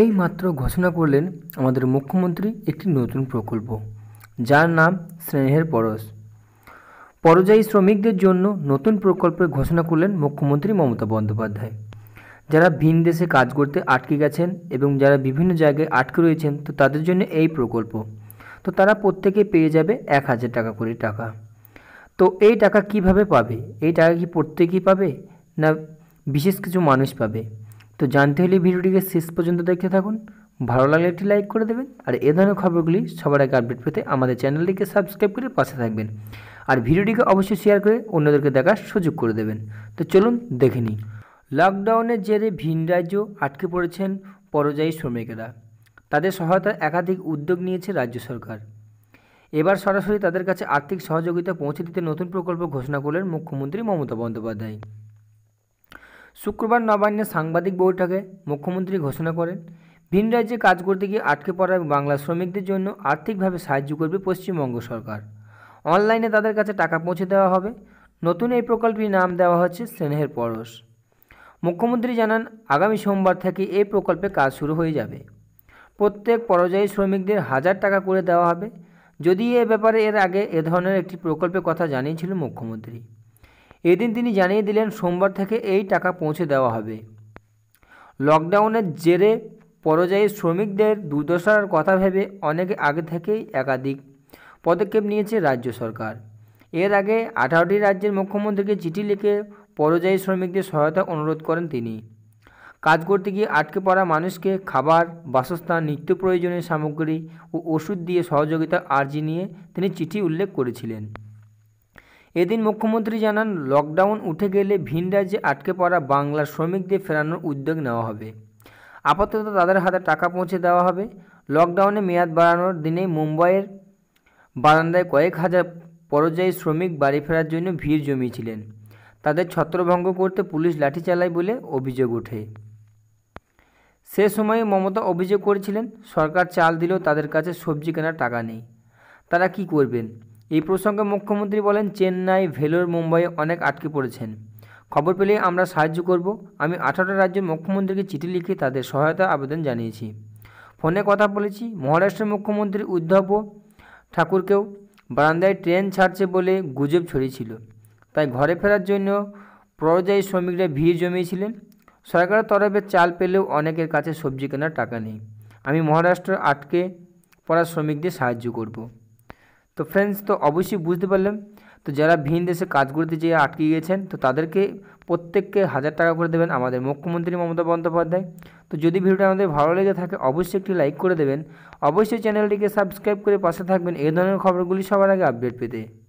এই মাত্র ঘোষণা করলেন আমাদের মুখ্যমন্ত্রী একটি নতুন প্রকল্প যার নাম স্নেহের পরশ পরজায়ী শ্রমিকদের জন্য নতুন প্রকল্পের ঘোষণা করলেন মুখ্যমন্ত্রী মমতা বন্দ্যোপাধ্যায় যারা ভিন দেশে কাজ করতে আটকে গেছেন এবং যারা বিভিন্ন জায়গায় আটকে রয়েছেন তো তাদের জন্য এই প্রকল্প তো তারা প্রত্যেকে পেয়ে যাবে এক হাজার টাকা করে টাকা তো এই টাকা কিভাবে পাবে এই টাকা কি প্রত্যেকেই পাবে না বিশেষ কিছু মানুষ পাবে তো জানতে হলে ভিডিওটিকে শেষ পর্যন্ত দেখতে থাকুন ভালো লাগলে একটি লাইক করে দেবেন আর এ ধরনের খবরগুলি সবার আগে আপডেট পেতে আমাদের চ্যানেলটিকে সাবস্ক্রাইব করে পাশে থাকবেন আর ভিডিওটিকে অবশ্যই শেয়ার করে অন্যদেরকে দেখার সুযোগ করে দেবেন তো চলুন দেখে নিই লকডাউনের জেরে ভিন রাজ্য আটকে পড়েছেন পরযায়ী শ্রমিকেরা তাদের সহায়তার একাধিক উদ্যোগ নিয়েছে রাজ্য সরকার এবার সরাসরি তাদের কাছে আর্থিক সহযোগিতা পৌঁছে দিতে নতুন প্রকল্প ঘোষণা করলেন মুখ্যমন্ত্রী মমতা বন্দ্যোপাধ্যায় শুক্রবার নবান্নে সাংবাদিক বৈঠকে মুখ্যমন্ত্রী ঘোষণা করেন ভিন রাজ্যে কাজ করতে গিয়ে আটকে পড়া বাংলা শ্রমিকদের জন্য আর্থিকভাবে সাহায্য করবে পশ্চিমবঙ্গ সরকার অনলাইনে তাদের কাছে টাকা পৌঁছে দেওয়া হবে নতুন এই প্রকল্পটির নাম দেওয়া হচ্ছে স্নেহের পরশ মুখ্যমন্ত্রী জানান আগামী সোমবার থেকে এই প্রকল্পে কাজ শুরু হয়ে যাবে প্রত্যেক পর্যায়ী শ্রমিকদের হাজার টাকা করে দেওয়া হবে যদি এ ব্যাপারে এর আগে এ ধরনের একটি প্রকল্পের কথা জানিয়েছিল মুখ্যমন্ত্রী এদিন তিনি জানিয়ে দিলেন সোমবার থেকে এই টাকা পৌঁছে দেওয়া হবে লকডাউনের জেরে পরযায়ী শ্রমিকদের দুর্দশার কথা ভেবে অনেকে আগে থেকেই একাধিক পদক্ষেপ নিয়েছে রাজ্য সরকার এর আগে আঠারোটি রাজ্যের মুখ্যমন্ত্রীকে চিঠি লিখে পরযায়ী শ্রমিকদের সহায়তা অনুরোধ করেন তিনি কাজ করতে গিয়ে আটকে পড়া মানুষকে খাবার বাসস্থান নিত্য প্রয়োজনীয় সামগ্রী ও ওষুধ দিয়ে সহযোগিতা আর্জি নিয়ে তিনি চিঠি উল্লেখ করেছিলেন এদিন মুখ্যমন্ত্রী জানান লকডাউন উঠে গেলে ভিন রাজ্যে আটকে পড়া বাংলার শ্রমিকদের ফেরানোর উদ্যোগ নেওয়া হবে আপাতত তাদের হাতে টাকা পৌঁছে দেওয়া হবে লকডাউনে মেয়াদ বাড়ানোর দিনে মুম্বাইয়ের বারান্দায় কয়েক হাজার পরজায়ী শ্রমিক বাড়ি ফেরার জন্য ভিড় জমিয়েছিলেন তাদের ছত্রভঙ্গ করতে পুলিশ লাঠি চালায় বলে অভিযোগ ওঠে সে সময়ে মমতা অভিযোগ করেছিলেন সরকার চাল দিলেও তাদের কাছে সবজি কেনার টাকা নেই তারা কি করবেন এই প্রসঙ্গে মুখ্যমন্ত্রী বলেন চেন্নাই ভেলোর মুম্বাইয়ে অনেক আটকে পড়েছেন খবর পেলে আমরা সাহায্য করব আমি আঠারোটা রাজ্যের মুখ্যমন্ত্রীকে চিঠি লিখে তাদের সহায়তা আবেদন জানিয়েছি ফোনে কথা বলেছি মহারাষ্ট্রের মুখ্যমন্ত্রী উদ্ধব ঠাকুরকেও বারান্দায় ট্রেন ছাড়ছে বলে গুজব ছড়িয়েছিল তাই ঘরে ফেরার জন্য পরযায়ী শ্রমিকরা ভিড় জমিয়েছিলেন সরকারের তরফে চাল পেলেও অনেকের কাছে সবজি কেনার টাকা নেই আমি মহারাষ্ট্র আটকে পড়া শ্রমিকদের সাহায্য করব তো ফ্রেন্ডস তো অবশ্যই বুঝতে পারলাম তো যারা ভিন দেশে কাজ করতে যেয়ে আটকে গিয়েছেন তো তাদেরকে প্রত্যেককে হাজার টাকা করে দেবেন আমাদের মুখ্যমন্ত্রী মমতা বন্দ্যোপাধ্যায় তো যদি ভিডিওটা আমাদের ভালো লেগে থাকে অবশ্যই একটি লাইক করে দেবেন অবশ্যই চ্যানেলটিকে সাবস্ক্রাইব করে পাশে থাকবেন এই ধরনের খবরগুলি সবার আগে আপডেট পেতে